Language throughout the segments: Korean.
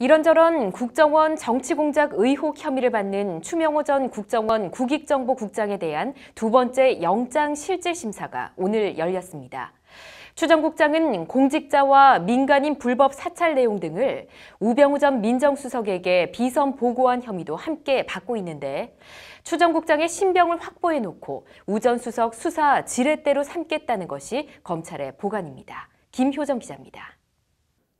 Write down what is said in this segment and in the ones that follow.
이런저런 국정원 정치공작 의혹 혐의를 받는 추명호 전 국정원 국익정보국장에 대한 두 번째 영장 실질심사가 오늘 열렸습니다. 추정 국장은 공직자와 민간인 불법 사찰 내용 등을 우병우 전 민정수석에게 비선 보고한 혐의도 함께 받고 있는데 추정 국장의 신병을 확보해놓고 우전 수석 수사 지렛대로 삼겠다는 것이 검찰의 보관입니다. 김효정 기자입니다.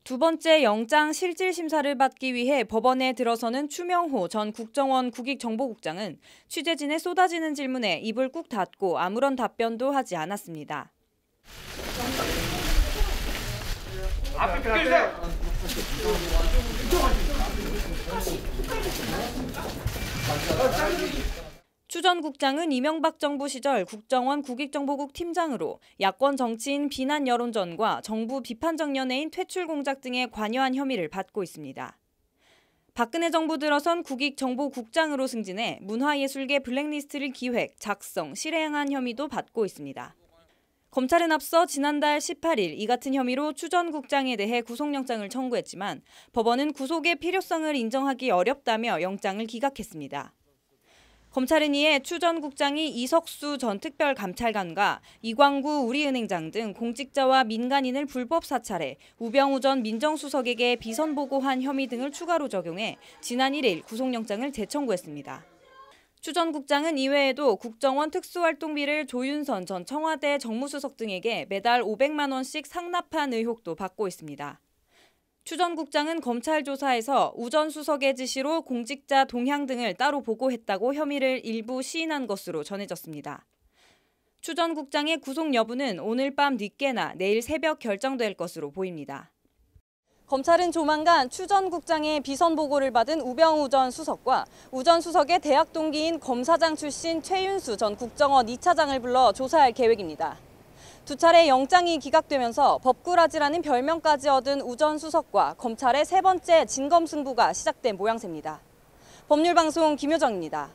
두 번째 영장 실질 심사를 받기 위해 법원에 들어서는 추명호 전 국정원 국익정보국장은 취재진의 쏟아지는 질문에 입을 꾹 닫고 아무런 답변도 하지 않았습니다. 전 국장은 이명박 정부 시절 국정원 국익정보국 팀장으로 야권 정치인 비난 여론전과 정부 비판정연회인 퇴출 공작 등에 관여한 혐의를 받고 있습니다. 박근혜 정부 들어선 국익정보국장으로 승진해 문화예술계 블랙리스트를 기획, 작성, 실행한 혐의도 받고 있습니다. 검찰은 앞서 지난달 18일 이 같은 혐의로 추전 국장에 대해 구속영장을 청구했지만 법원은 구속의 필요성을 인정하기 어렵다며 영장을 기각했습니다. 검찰은 이에 추전 국장이 이석수 전 특별감찰관과 이광구 우리은행장 등 공직자와 민간인을 불법 사찰해 우병우 전 민정수석에게 비선 보고한 혐의 등을 추가로 적용해 지난 1일 구속영장을 재청구했습니다. 추전 국장은 이외에도 국정원 특수활동비를 조윤선 전 청와대 정무수석 등에게 매달 500만 원씩 상납한 의혹도 받고 있습니다. 추전 국장은 검찰 조사에서 우전 수석의 지시로 공직자 동향 등을 따로 보고했다고 혐의를 일부 시인한 것으로 전해졌습니다. 추전 국장의 구속 여부는 오늘 밤 늦게나 내일 새벽 결정될 것으로 보입니다. 검찰은 조만간 추전 국장의 비선 보고를 받은 우병우 전 수석과 우전 수석의 대학 동기인 검사장 출신 최윤수 전 국정원 2차장을 불러 조사할 계획입니다. 두 차례 영장이 기각되면서 법구라지라는 별명까지 얻은 우전 수석과 검찰의 세 번째 진검승부가 시작된 모양새입니다. 법률방송 김효정입니다.